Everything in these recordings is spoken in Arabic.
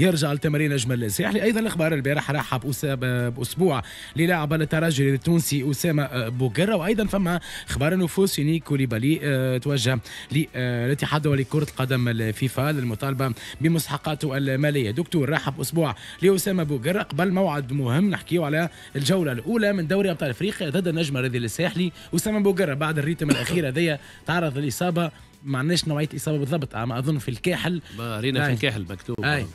يرجع لتمارين نجم الساحلي ايضا الاخبار البارح رحب اسامه باسبوع للاعب الترجي التونسي اسامه بوغرا وايضا فما اخبار نفوس فوسيني كوليبالي آه، توجه للاتحاد ولكره القدم الفيفا للمطالبه بمسحقاته الماليه دكتور رحب اسبوع لاسامه بوغرا قبل موعد مهم نحكيو على الجوله الاولى من دوري ابطال افريقيا ضد النجم الرياضي الساحلي اسامه بوغرا بعد الريتم الاخير هذايا تعرض لاصابه ما عندناش نوعيه اصابه بالضبط اما اظن في الكاحل ما رينا في الكاحل مكتوب أي.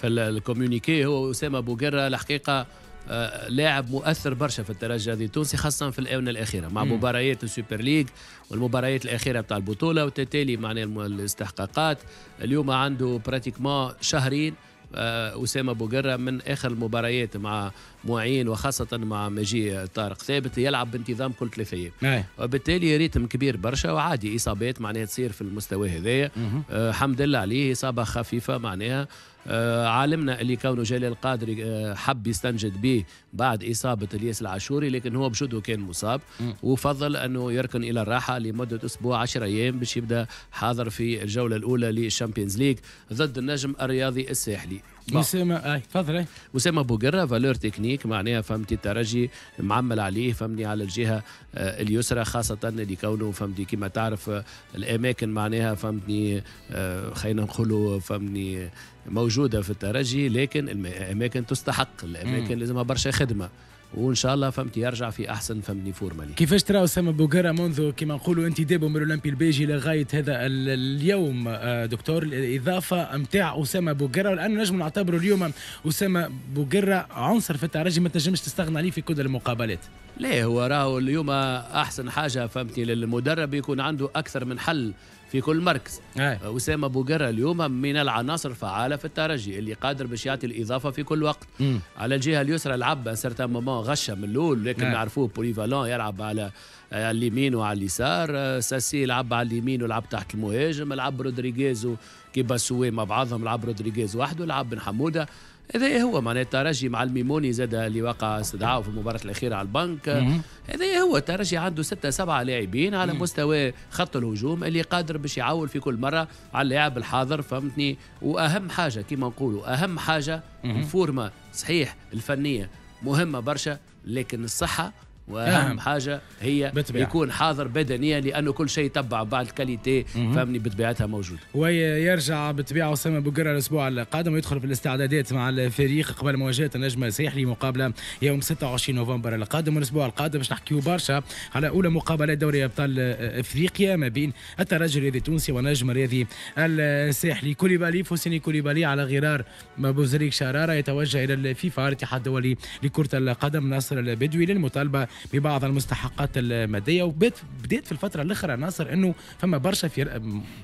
فالكوميونيكي هو اسامه بوغيرا الحقيقه آه لاعب مؤثر برشا في الترجي التونسي خاصة في الآونة الأخيرة مع مباريات السوبر ليج والمباريات الأخيرة بتاع البطولة وتتالي معناها الاستحقاقات اليوم عنده براتيكمون شهرين آه، أسامة بوقرة من آخر المباريات مع معين وخاصة مع مجيء طارق ثابت يلعب بانتظام كل ثلاثة أيام نعم. وبالتالي ريتم كبير برشا وعادي إصابات معناها تصير في المستوى هذايا آه، الحمد لله عليه إصابة خفيفة معناها آه عالمنا اللي كونه جلال قادري آه حب يستنجد به بعد إصابة الياس العاشوري لكن هو بجده كان مصاب وفضل أنه يركن إلى الراحة لمدة أسبوع 10 أيام باش يبدأ حاضر في الجولة الأولى للشامبيونز ليج ضد النجم الرياضي الساحلي وسام اي تفضل وسام ابو قره فالور تكنيك معناها فهمتي الترجي معمل عليه فهمني على الجهه آه، اليسرى خاصه اللي كونه فهمتي كما تعرف الاماكن معناها فهمتني آه، خلينا نقولوا فهمني موجوده في الترجي لكن الاماكن تستحق الاماكن لازمها برشا خدمه وان شاء الله فهمتي يرجع في احسن فهمتني فورمالي كيفاش ترى اسامه بوغيرا منذ كما نقولوا انتدابه من الاولمبي البيجي لغايه هذا اليوم آه، دكتور الاضافه نتاع اسامه بوغيرا لانه نجم نعتبره اليوم اسامه بوغيرا عنصر في الترجي ما تنجمش تستغنى عليه في كل المقابلات لا هو راهو اليوم احسن حاجه فهمتي للمدرب يكون عنده اكثر من حل في كل مركز أي. وسام ابو قره اليوم من العناصر فعاله في الترجي اللي قادر باش يعطي الاضافه في كل وقت م. على الجهه اليسرى لعب سيرتان مومون غشه من الاول لكن أي. نعم. نعرفوه بوليفالون يلعب على على اليمين وعلى اليسار آه، ساسي لعب على اليمين ولعب تحت المهاجم لعب رودريغيز وكيباسوي مع بعضهم لعب رودريغيز وحده لعب بن حموده هذا إيه هو معناها الترجي مع الميموني زاد اللي وقع استدعاءه في المباراة الأخيرة على البنك هذا إيه هو الترجي عنده ستة سبعة لاعبين على مستوى خط الهجوم اللي قادر باش يعول في كل مرة على اللاعب الحاضر فهمتني وأهم حاجة كما نقولوا أهم حاجة الفورمة صحيح الفنية مهمة برشا لكن الصحة واهم نعم. حاجه هي بتبيع. يكون حاضر بدنيا لانه كل شيء تبع بعض الكاليتي فهمني بطبيعتها موجود ويرجع بطبيعه اسامه بقرة الاسبوع القادم ويدخل في الاستعدادات مع الفريق قبل مواجهه النجم الساحلي مقابله يوم 26 نوفمبر القادم والاسبوع القادم باش نحكيو برشا على اولى مقابله دوري ابطال افريقيا ما بين الترجي الرياضي التونسي والنجم الرياضي الساحلي كوليبالي فوسيني كوليبالي على غرار بوزريك شراره يتوجه الى الفيفا الاتحاد الدولي لكره القدم ناصر البدوي للمطالبه ببعض المستحقات الماديه وبدات في الفتره الاخرى ناصر انه فما برشا في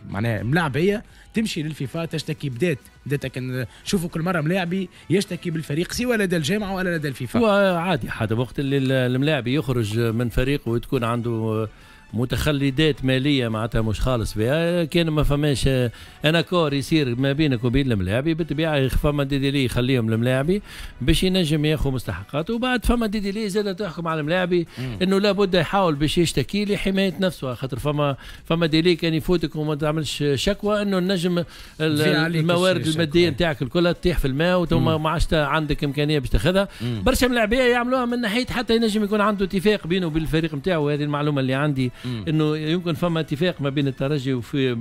معناها ملاعبيه تمشي للفيفا تشتكي بدات بدات نشوفوا كل مره ملاعبي يشتكي بالفريق سواء لدى الجامعه ولا لدى الفيفا وعادي حتى وقت اللي الملاعبي يخرج من فريقه وتكون عنده متخلدات ماليه معناتها مش خالص فيها آه، كان ما فماش آه، انا كور يصير ما بينك وبين الملاعبي بالطبيعه فما ديديلي يخليهم الملاعبي باش ينجم ياخذ مستحقاته وبعد فما ديديلي زاد تحكم على الملاعبي انه لابد يحاول باش يشتكي لحمايه نفسه خاطر فما فما ديلي كان يفوتك وما تعملش شكوى انه النجم الموارد الماديه نتاعك الكلها تطيح في الماء وما عادش عندك امكانيه باش تاخذها برشا ملاعبيه يعملوها من ناحيه حتى ينجم يكون عنده اتفاق بينه وبين الفريق نتاعو هذه المعلومه اللي عندي انه يمكن فما اتفاق ما بين الترجي وفي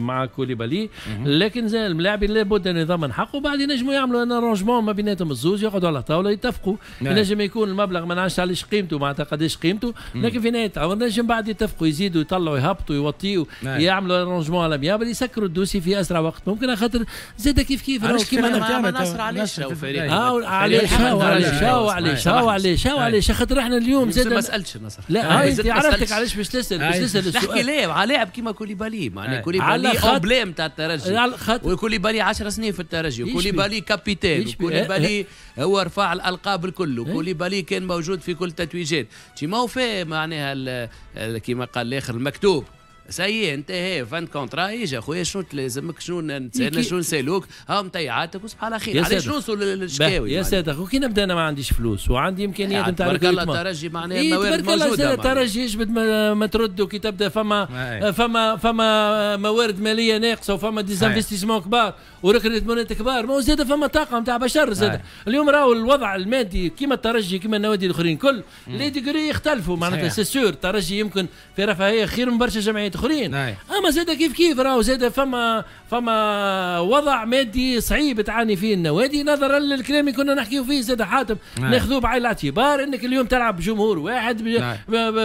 مع كوليبالي لكن زي اللاعبين لابد ان يضمن حقه بعد ينجموا يعملوا ان ارونجمون ما بيناتهم الزوز يقعدوا على طاوله يتفقوا نعم. ينجم يكون المبلغ ما نعرفش علاش قيمته معناتها قداش قيمته لكن في نهايه نجم بعد يتفقوا يزيدوا يطلعوا يهبطوا يوطيوا نعم. يعملوا ارونجمون على ميابل يسكروا الدوسي في اسرع وقت ممكن خاطر زاد كيف كيف علاش كيما انا نصر علاش علاش علاش علاش علاش علاش خاطر احنا اليوم زاد ما سالتش نصر لا آه، آه، انت عرفتك علاش باش باش نسال باش نسال السؤال نحكي ليه على لاعب كيما كوليبالي معناها إيه. كوليبالي اوبليم تاع الترجي وكوليبالي 10 سنين في الترجي وكوليبالي كابيتان وكوليبالي إيه. هو رفع الالقاب الكل إيه. وكوليبالي كان موجود في كل التتويجات تي ما هو فيه معناها كيما قال الاخر المكتوب سي هي فان كونترا ايجا خويا شنو تلازمك شنو نتسنى شنو نسالوك ها مطيعاتك وصباح على خير علاش نوصلوا للشكاوي يا يعني. سيد اخو كي نبدا انا ما عنديش فلوس وعندي امكانيات يعني نتاع تبارك الله الترجي معناها موارد موجوده الترجي يجبد ما, ما تردوا كي تبدا فما فما فما موارد ماليه ناقصه وفما ديزانفستيسمون كبار وركنة مونيت كبار ما زاد فما طاقه نتاع بشر زاد اليوم راهو الوضع المادي كيما الترجي كيما النوادي الاخرين الكل لي ديغري يختلفوا معناتها سي سور الترجي يمكن في رفاهيه خير من برشا جمعيات اخرين أي. نعم. اما زاد كيف كيف راهو زاد فما فما وضع مادي صعيب تعاني فيه النوادي نظرا للكلام اللي كنا نحكيو فيه زاد حاتم نعم. ناخذوه بعين الاعتبار انك اليوم تلعب بجمهور واحد نعم.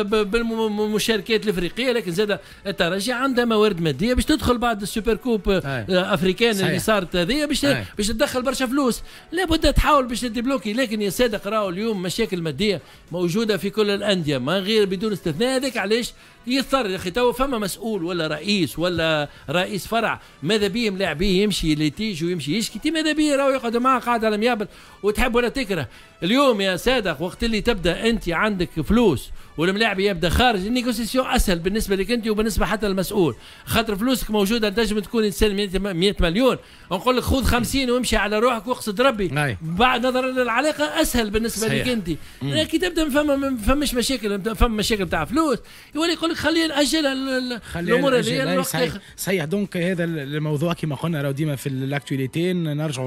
بالمشاركات الافريقيه لكن زاد الترجي عندها موارد ماديه باش تدخل بعد السوبر كوب آه، افريكان صحيح. اللي صارت هذه باش باش تدخل برشا فلوس لابد تحاول باش تبلوكي لكن يا صادق راهو اليوم مشاكل ماديه موجوده في كل الانديه ما غير بدون استثناء هذاك علاش يضطر يا اخي تو فما مسؤول ولا رئيس ولا رئيس فرع ماذا بيه ملاعبيه يمشي ليتيج ويمشي يشكي تي ماذا بيه راهو يقعد معاه قاعد على ميابل وتحب ولا تكره اليوم يا صادق وقت اللي تبدا انت عندك فلوس والملاعب يبدا خارج النيغوسيسيون اسهل بالنسبه لك انت وبالنسبه حتى للمسؤول خاطر فلوسك موجوده تنجم تكون انسان 100 مليون نقول لك خذ 50 وامشي على روحك واقصد ربي نعم. بعد نظرا للعلاقه اسهل بالنسبه صحيح. لك انت كي تبدا فما فماش مشاكل فما مشاكل تاع فلوس يولي يقول خلي الاجل الامور هذه صحيح دونك هذا الموضوع كما قلنا راه ديما في الاكtualité نرجع